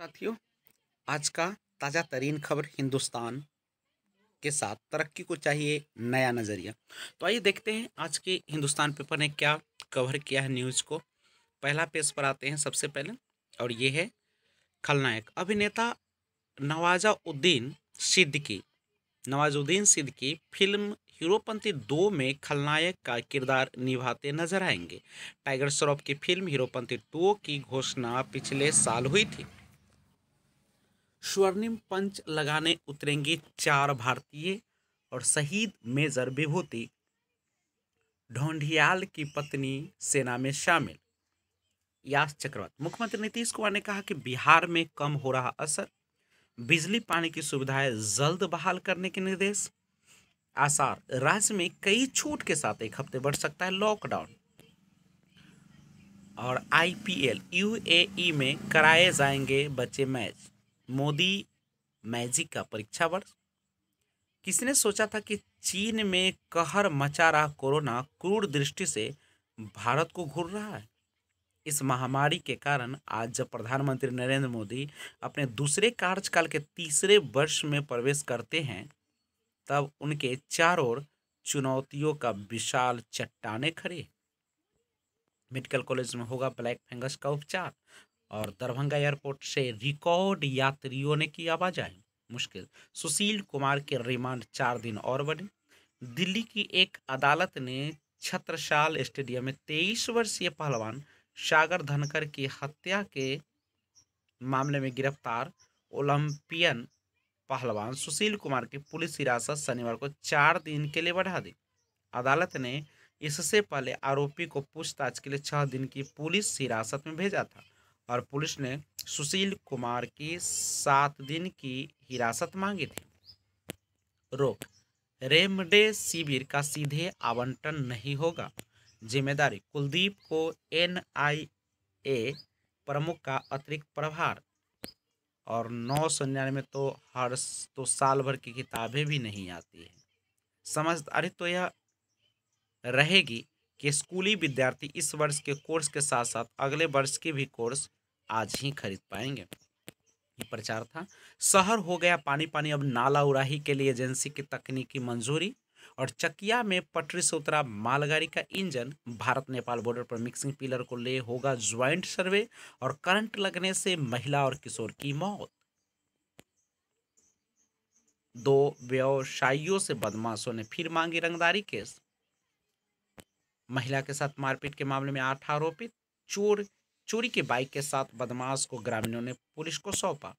साथियों आज का ताज़ा तरीन खबर हिंदुस्तान के साथ तरक्की को चाहिए नया नज़रिया तो आइए देखते हैं आज के हिंदुस्तान पेपर ने क्या कवर किया है न्यूज़ को पहला पेज पर आते हैं सबसे पहले और ये है खलनायक अभिनेता नवाजाउद्दीन सिद्दीकी नवाजुद्दीन सिद्दीकी फिल्म हीरोपंथी दो में खलनायक का किरदार निभाते नजर आएंगे टाइगर श्रॉफ की फिल्म हीरोपंती टू की घोषणा पिछले साल हुई थी स्वर्णिम पंच लगाने उतरेंगे चार भारतीय और शहीद मेजर विभूति ढोंढियाल की पत्नी सेना में शामिल यास चक्रवर्ती मुख्यमंत्री नीतीश कुमार ने कहा कि बिहार में कम हो रहा असर बिजली पानी की सुविधाएं जल्द बहाल करने के निर्देश आसार राज्य में कई छूट के साथ एक हफ्ते बढ़ सकता है लॉकडाउन और आईपीएल यूएई e में कराए जाएंगे बच्चे मैच मोदी मैजिक का परीक्षा वर्ष किसने सोचा था कि चीन में कहर मचा रहा कोरोना क्रूर दृष्टि से भारत को घूर रहा है इस महामारी के कारण आज जब प्रधानमंत्री नरेंद्र मोदी अपने दूसरे कार्यकाल के तीसरे वर्ष में प्रवेश करते हैं तब उनके चारों ओर चुनौतियों का विशाल चट्टाने खड़े मेडिकल कॉलेज में होगा ब्लैक फंगस का उपचार और दरभंगा एयरपोर्ट से रिकॉर्ड यात्रियों ने की आवाजाही मुश्किल सुशील कुमार के रिमांड चार दिन और बढ़े दिल्ली की एक अदालत ने छत्रशाल स्टेडियम में तेईस वर्षीय पहलवान सागर धनकर की हत्या के मामले में गिरफ्तार ओलंपियन पहलवान सुशील कुमार की पुलिस हिरासत शनिवार को चार दिन के लिए बढ़ा दी अदालत ने इससे पहले आरोपी को पूछताछ के लिए छह दिन की पुलिस हिरासत में भेजा था और पुलिस ने सुशील कुमार की सात दिन की हिरासत मांगी थी रोक रेमडे शिविर का सीधे आवंटन नहीं होगा जिम्मेदारी कुलदीप को एनआईए प्रमुख का अतिरिक्त प्रभार और नौ सौ निन्यानवे तो हर तो साल भर की किताबें भी नहीं आती है समझदारी तो यह रहेगी कि स्कूली विद्यार्थी इस वर्ष के कोर्स के साथ साथ अगले वर्ष के भी कोर्स आज ही खरीद पाएंगे ये प्रचार था शहर हो गया पानी पानी अब नाला उराही के लिए एजेंसी की तकनीकी मंजूरी और चकिया में पटरी से उतरा मालगाड़ी का इंजन भारत नेपाल बॉर्डर पर मिक्सिंग पिलर को ले होगा ज्वाइंट सर्वे और करंट लगने से महिला और किशोर की मौत दो व्यवसायियों से बदमाशों ने फिर मांगी रंगदारी केस महिला के साथ मारपीट के मामले में आठ आरोपित चोर चोरी के बाइक के साथ बदमाश को ग्रामीणों ने पुलिस को सौंपा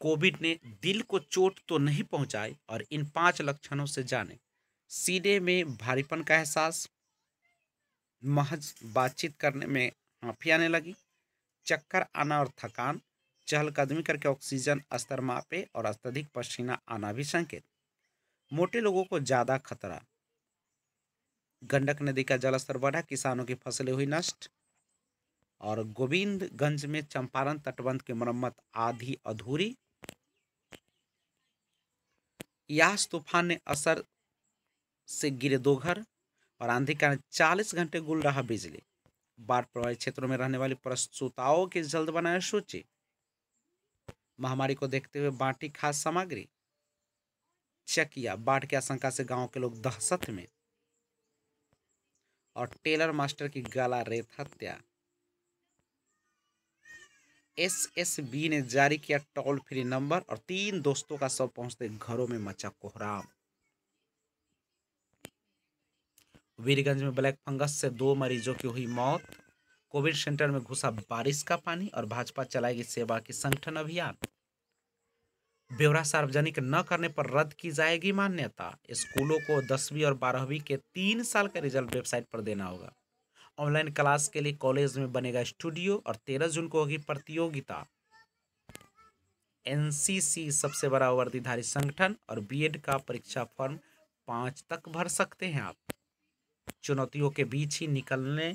कोविड ने दिल को चोट तो नहीं पहुंचाई और इन पांच लक्षणों से जाने सीने में भारीपन का एहसास महज बातचीत करने में हाँफी आने लगी चक्कर आना और थकान चहलकदमी करके ऑक्सीजन स्तर मापे और अत्यधिक पसीना आना भी संकेत मोटे लोगों को ज़्यादा खतरा गंडक नदी का जलस्तर बढ़ा किसानों की फसलें हुई नष्ट और गोविंदगंज में चंपारण तटबंध की मरम्मत आधी अधूरी यास तूफान ने असर से गिरे दो घर और आंधी कारण चालीस घंटे गुल रहा बिजली बाढ़ प्रभावित क्षेत्रों में रहने वाली प्रस्तुताओं के जल्द बनाए सूची महामारी को देखते हुए बांटी खास सामग्री चकिया बाढ़ की आशंका से गांव के लोग दहशत में और टेलर मास्टर की गला रेत हत्या एस एस बी ने जारी किया टोल फ्री नंबर और तीन दोस्तों का सब पहुंचते घरों में मचा कोहराम वीरगंज में ब्लैक फंगस से दो मरीजों की हुई मौत कोविड सेंटर में घुसा बारिश का पानी और भाजपा चलाएगी सेवा की संगठन अभियान ब्यौरा सार्वजनिक न करने पर रद्द की जाएगी मान्यता स्कूलों को दसवीं और बारहवीं के तीन साल का रिजल्ट वेबसाइट पर देना होगा ऑनलाइन क्लास के लिए कॉलेज में बनेगा स्टूडियो और तेरह जून को होगी प्रतियोगिता एनसीसी सबसे बड़ा वर्दीधारी संगठन और बीएड का परीक्षा फॉर्म पाँच तक भर सकते हैं आप चुनौतियों के बीच ही निकलने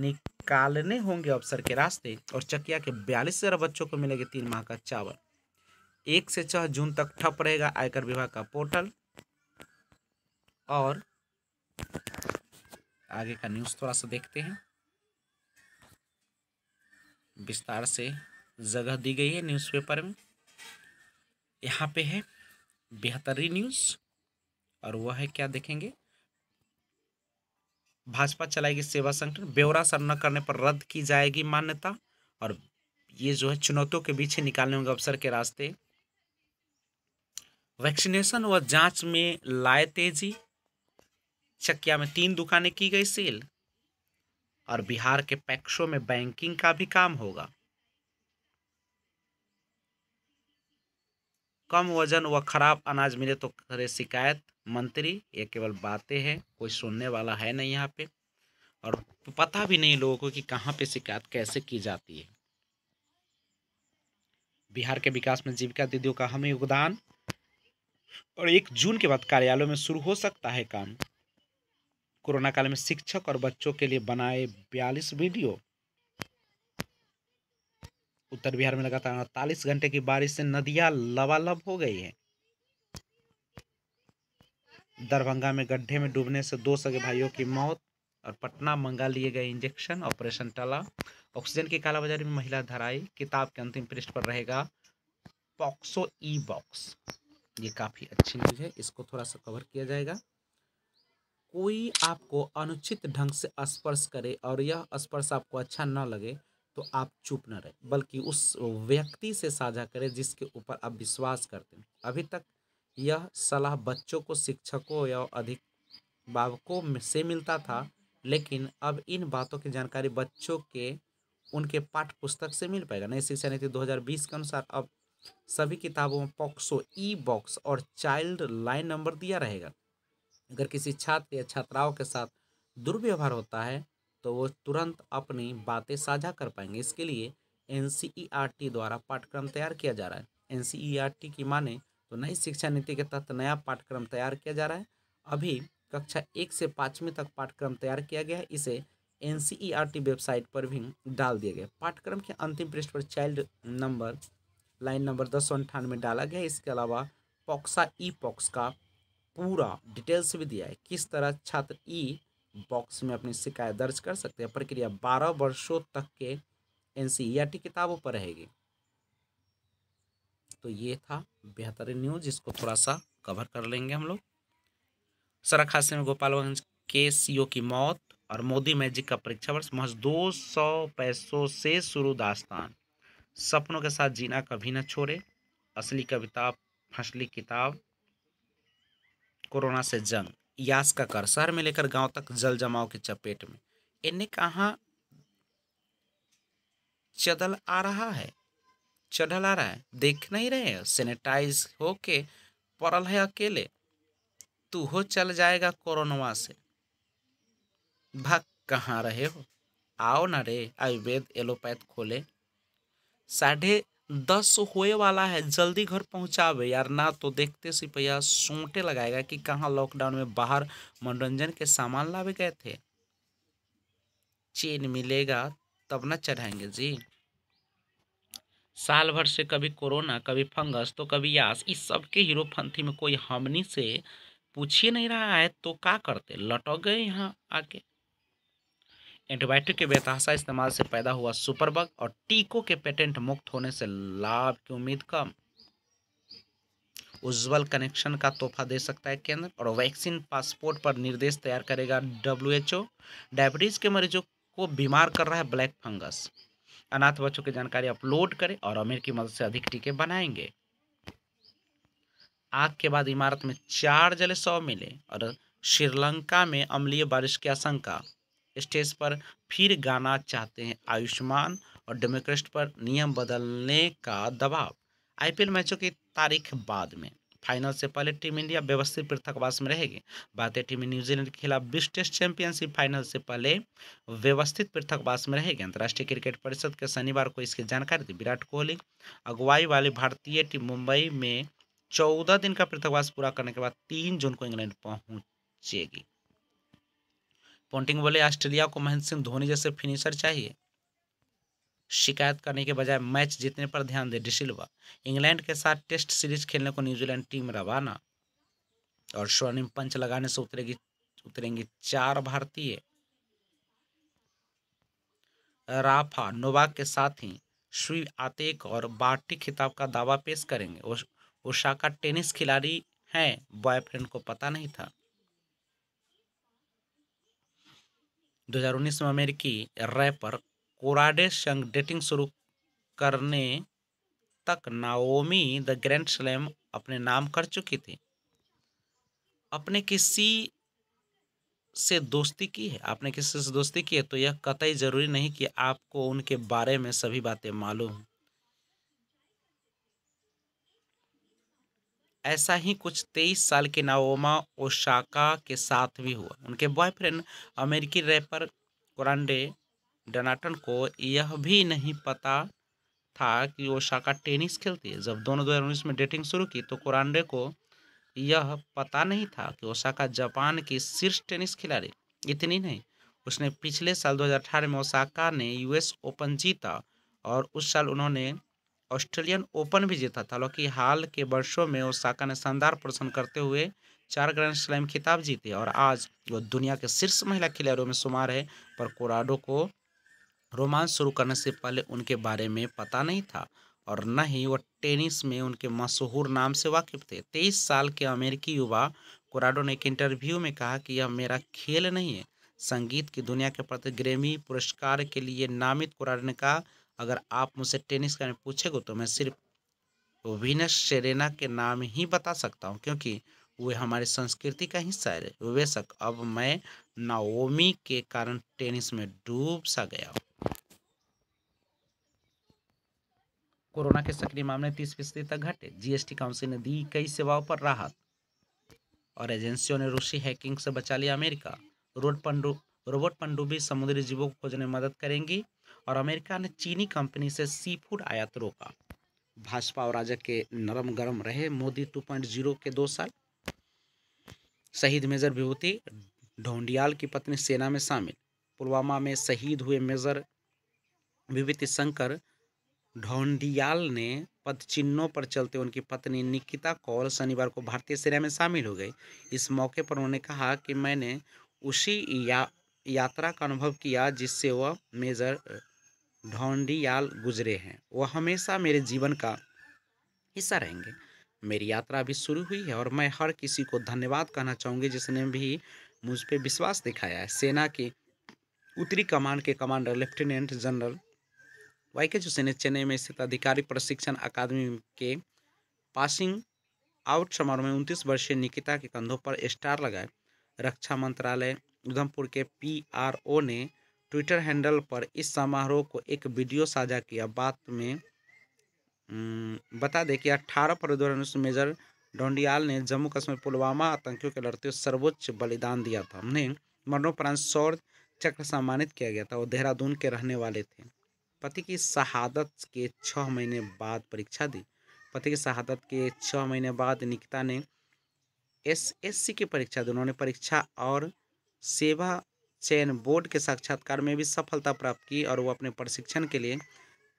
निकालने होंगे अवसर के रास्ते और चकिया के बयालीस हजार बच्चों को मिलेगी तीन माह का चावल एक से छह जून तक ठप रहेगा आयकर विभाग का पोर्टल और आगे का न्यूज़ थोड़ा सा देखते हैं विस्तार से जगह दी गई है न्यूज़पेपर में यहाँ पे है बेहतरीन न्यूज़ और वह है क्या देखेंगे भाजपा चलाएगी सेवा संगठन ब्यौरा सर न करने पर रद्द की जाएगी मान्यता और ये जो है चुनौतियों के पीछे निकालने होंगे अवसर के रास्ते वैक्सीनेशन व जांच में लाए तेजी चकिया में तीन दुकानें की गई सील और बिहार के पैक्सों में बैंकिंग का भी काम होगा कम वजन व खराब अनाज मिले तो करे शिकायत मंत्री ये केवल बातें हैं कोई सुनने वाला है नहीं यहाँ पे और पता भी नहीं लोगों को कि कहाँ पे शिकायत कैसे की जाती है बिहार के विकास में जीविका दीदियों का हमें योगदान और एक जून के बाद कार्यालयों में शुरू हो सकता है काम कोरोना काल में शिक्षक और बच्चों के लिए बनाए बयालीस वीडियो उत्तर बिहार में लगातार अड़तालीस घंटे की बारिश से नदियां लबालब हो गई है दरभंगा में गड्ढे में डूबने से दो सगे भाइयों की मौत और पटना मंगा लिए गए इंजेक्शन ऑपरेशन टला ऑक्सीजन की कालाबाजारी में महिला धराई किताब के अंतिम पृष्ठ पर रहेगा पॉक्सो ई बॉक्स ये काफ़ी अच्छी न्यूज़ है इसको थोड़ा सा कवर किया जाएगा कोई आपको अनुचित ढंग से स्पर्श करे और यह स्पर्श आपको अच्छा ना लगे तो आप चुप न रहे बल्कि उस व्यक्ति से साझा करें जिसके ऊपर आप विश्वास करते हैं अभी तक यह सलाह बच्चों को शिक्षकों या अधिक बावकों से मिलता था लेकिन अब इन बातों की जानकारी बच्चों के उनके पाठ पुस्तक से मिल पाएगा नई शिक्षा नीति 2020 के अनुसार अब सभी किताबों में पॉक्सो ई बॉक्स और चाइल्ड लाइन नंबर दिया रहेगा अगर किसी छात्र या छात्राओं के साथ दुर्व्यवहार होता है तो वो तुरंत अपनी बातें साझा कर पाएंगे इसके लिए एन द्वारा पाठ्यक्रम तैयार किया जा रहा है एन की माने तो नई शिक्षा नीति के तहत नया पाठ्यक्रम तैयार किया जा रहा है अभी कक्षा एक से पाँचवीं तक पाठ्यक्रम तैयार किया गया है इसे एन वेबसाइट पर भी डाल दिया गया पाठ्यक्रम के अंतिम पृष्ठ पर चाइल्ड नंबर लाइन नंबर दस सौ डाला गया इसके अलावा पॉक्सा ई पॉक्स का पूरा डिटेल्स भी दिया है किस तरह छात्र ई बॉक्स में अपनी शिकायत दर्ज कर सकते हैं प्रक्रिया बारह वर्षों तक के एन किताबों पर रहेगी तो ये था बेहतरीन न्यूज इसको थोड़ा सा कवर कर लेंगे हम लोग सड़क हादसे में गोपालगंज के सी की मौत और मोदी मैजिक का परीक्षा वर्ष महज दो सौ पैसों से शुरू दास्तान सपनों के साथ जीना कभी न छोड़े असली कविता फसली किताब कोरोना से जंग यास का कर शहर में लेकर गांव तक जल जमाव की चपेट में इन्हें कहाँ चदल आ रहा है चढ़ल आ रहा है देख नहीं रहे हैं सैनिटाइज होके पड़ल है अकेले तू हो चल जाएगा कोरोना से भाग कहाँ रहे हो आओ ना रे आयुर्वेद एलोपैथ खोले साढ़े दस होए वाला है जल्दी घर पहुंचावे यार ना तो देखते सिपहिया सोटे लगाएगा कि कहाँ लॉकडाउन में बाहर मनोरंजन के सामान लावे गए थे चेन मिलेगा तब ना चढ़ाएंगे जी साल भर से कभी कोरोना कभी फंगस तो कभी यास इस सब के हीरो फंथी में कोई हमनी से पूछ ही नहीं रहा है तो का करते लटक गए यहाँ आके एंटीबायोटिक के बेतहासा इस्तेमाल से पैदा हुआ सुपरबग और टीकों के पेटेंट मुक्त होने से लाभ की उम्मीद कम उज्जवल कनेक्शन का तोहफा दे सकता है केंद्र और वैक्सीन पासपोर्ट पर निर्देश तैयार करेगा डब्ल्यूएचओ डायबिटीज़ के मरीजों को बीमार कर रहा है ब्लैक फंगस अनाथ बच्चों की जानकारी अपलोड करें और अमीर की मदद से अधिक टीके बनाएंगे आग के बाद इमारत में चार जले सौ मिले और श्रीलंका में अम्लीय बारिश की आशंका स्टेज पर फिर गाना चाहते हैं आयुष्मान और डेमोक्रेट पर नियम बदलने का दबाव आईपीएल मैचों की तारीख बाद में फाइनल से पहले टीम इंडिया व्यवस्थित पृथकवास में रहेगी भारतीय टीम न्यूजीलैंड के खिलाफ बीस टेस्ट चैंपियनशिप फाइनल से पहले व्यवस्थित पृथकवास में रहेगी अंतर्राष्ट्रीय क्रिकेट परिषद के शनिवार को इसकी जानकारी दी विराट कोहली अगुवाई वाली भारतीय टीम मुंबई में चौदह दिन का पृथकवास पूरा करने के बाद तीन जून को इंग्लैंड पहुंचेगी पोंटिंग बोले ऑस्ट्रेलिया को महेंद्र सिंह धोनी जैसे फिनिशर चाहिए शिकायत करने के बजाय मैच जीतने पर ध्यान दे डिसिल्वा इंग्लैंड के साथ टेस्ट सीरीज खेलने को न्यूजीलैंड टीम रवाना और स्वर्णिम पंच लगाने से उतरेगी उतरेंगे चार भारतीय राफा नोवाक के साथ ही श्री आतेक और बाटी खिताब का दावा पेश करेंगे का टेनिस खिलाड़ी हैं बॉयफ्रेंड को पता नहीं था 2019 में अमेरिकी रैपर कोराडे संग डेटिंग शुरू करने तक नाओमी द ग्रैंड स्लैम अपने नाम कर चुकी थी अपने किसी से दोस्ती की है आपने किसी से दोस्ती की है तो यह कतई ज़रूरी नहीं कि आपको उनके बारे में सभी बातें मालूम ऐसा ही कुछ तेईस साल के नाओमा ओशाका के साथ भी हुआ उनके बॉयफ्रेंड अमेरिकी रैपर कुरान्डे डनाटन को यह भी नहीं पता था कि ओशाका टेनिस खेलती है जब दोनों दो में डेटिंग शुरू की तो कुरान्डे को यह पता नहीं था कि ओशाका जापान की शीर्ष टेनिस खिलाड़ी इतनी नहीं उसने पिछले साल 2018 में ओसाका ने यूएस ओपन जीता और उस साल उन्होंने ऑस्ट्रेलियन ओपन भी जीता था हालांकि हाल के वर्षों में ओसाका ने शानदार प्रदर्शन करते हुए चार ग्रैंड स्लैम खिताब जीते और आज वो दुनिया के शीर्ष महिला खिलाड़ियों में शुमार है पर कोराडो को रोमांस शुरू करने से पहले उनके बारे में पता नहीं था और न ही वह टेनिस में उनके मशहूर नाम से वाकिफ थे तेईस साल के अमेरिकी युवा कोराडो ने एक इंटरव्यू में कहा कि यह मेरा खेल नहीं है संगीत की दुनिया के प्रति ग्रेमी पुरस्कार के लिए नामित कोराडो ने कहा अगर आप मुझसे टेनिस का बारे में तो मैं सिर्फ वीनस सेरेना के नाम ही बता सकता हूँ क्योंकि वे हमारी संस्कृति का हिस्सा है वेशक अब मैं नाओमी के कारण टेनिस में डूब सा गया कोरोना के सक्रिय मामले तीस फीसदी तक घटे जीएसटी काउंसिल ने दी कई सेवाओं पर राहत और एजेंसियों ने रूसी हैकिंग से बचा लिया अमेरिका रोड पंडु रोबोट पंडुबी समुद्री जीवों को खोजने में मदद करेंगी और अमेरिका ने चीनी कंपनी से सी फूड आयात रोका भाजपा और राजा के नरम गरम रहे मोदी 2.0 के दो साल शहीद मेजर विभूति ढोंडियाल की पत्नी सेना में शामिल पुलवामा में शहीद हुए मेजर विभूति शंकर ढोंडियाल ने पद चिन्हों पर चलते उनकी पत्नी निकिता कौल शनिवार को भारतीय सेना में शामिल हो गई इस मौके पर उन्होंने कहा कि मैंने उसी या यात्रा का अनुभव किया जिससे वह मेजर ढोंडियाल गुजरे हैं वह हमेशा मेरे जीवन का हिस्सा रहेंगे मेरी यात्रा अभी शुरू हुई है और मैं हर किसी को धन्यवाद कहना चाहूँगी जिसने भी मुझ पर विश्वास दिखाया है सेना की उत्तरी कमान के कमांडर लेफ्टिनेंट जनरल वाई के जोशी ने चेन्नई में स्थित अधिकारी प्रशिक्षण अकादमी के पासिंग आउट समारोह में उनतीस वर्षीय निकिता के कंधों पर स्टार लगाए रक्षा मंत्रालय उधमपुर के पीआरओ ने ट्विटर हैंडल पर इस समारोह को एक वीडियो साझा किया बात में बता दें कि अट्ठारह फरवरी मेजर डोंडियाल ने जम्मू कश्मीर पुलवामा आतंकियों के लड़ते हुए सर्वोच्च बलिदान दिया था उन्हें मरणोपरांत शौर्य चक्र सम्मानित किया गया था वो देहरादून के रहने वाले थे पति की शहादत के छः महीने बाद परीक्षा दी पति की शहादत के छः महीने बाद निकिता ने एसएससी की परीक्षा दी उन्होंने परीक्षा और सेवा चयन बोर्ड के साक्षात्कार में भी सफलता प्राप्त की और वो अपने प्रशिक्षण के लिए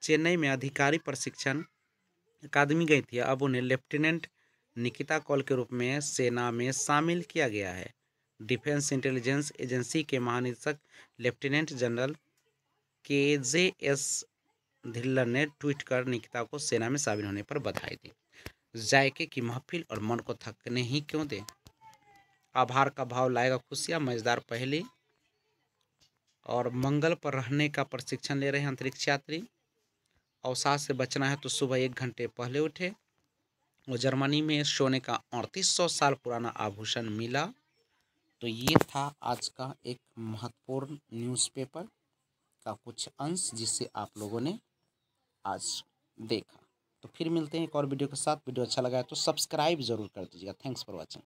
चेन्नई में अधिकारी प्रशिक्षण अकादमी गई थी अब उन्हें लेफ्टिनेंट निकिता कॉल के रूप में सेना में शामिल किया गया है डिफेंस इंटेलिजेंस एजेंसी के महानिदेशक लेफ्टिनेंट जनरल के जे एस धिल्लर ने ट्वीट कर निकिता को सेना में शामिल होने पर बधाई दी जायके की महफिल और मन को थकने ही क्यों दें आभार का भाव लाएगा खुशियाँ मजेदार पहली और मंगल पर रहने का प्रशिक्षण ले रहे हैं अंतरिक्ष यात्री अवसाद से बचना है तो सुबह एक घंटे पहले उठे और जर्मनी में सोने का अड़तीस सौ साल पुराना आभूषण मिला तो ये था आज का एक महत्वपूर्ण न्यूज़पेपर का कुछ अंश जिसे आप लोगों ने आज देखा तो फिर मिलते हैं एक और वीडियो के साथ वीडियो अच्छा लगा है तो सब्सक्राइब जरूर कर दीजिएगा थैंक्स फॉर वॉचिंग